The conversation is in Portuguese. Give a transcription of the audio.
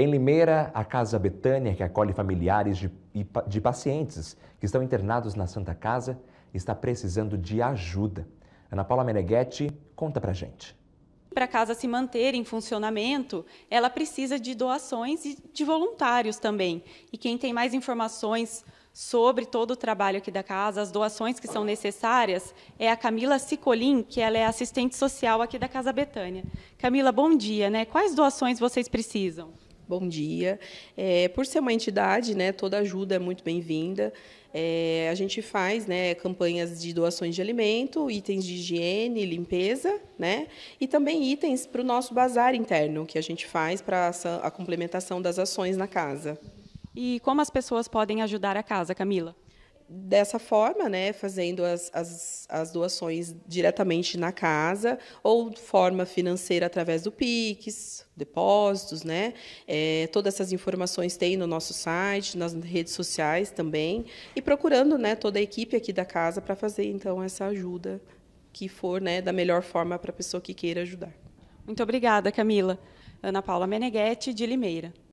Em Limeira, a Casa Betânia, que acolhe familiares de, de pacientes que estão internados na Santa Casa, está precisando de ajuda. Ana Paula Meneghetti conta pra gente para a casa se manter em funcionamento, ela precisa de doações e de voluntários também. E quem tem mais informações sobre todo o trabalho aqui da casa, as doações que são necessárias, é a Camila Sicolim, que ela é assistente social aqui da Casa Betânia. Camila, bom dia, né? Quais doações vocês precisam? bom dia. É, por ser uma entidade, né, toda ajuda é muito bem-vinda. É, a gente faz né, campanhas de doações de alimento, itens de higiene, limpeza, né, e também itens para o nosso bazar interno, que a gente faz para a complementação das ações na casa. E como as pessoas podem ajudar a casa, Camila? dessa forma, né, fazendo as, as, as, doações diretamente na casa ou forma financeira através do Pix, depósitos, né? É, todas essas informações tem no nosso site, nas redes sociais também e procurando, né, toda a equipe aqui da casa para fazer então essa ajuda que for, né, da melhor forma para a pessoa que queira ajudar. Muito obrigada, Camila. Ana Paula Meneghetti de Limeira.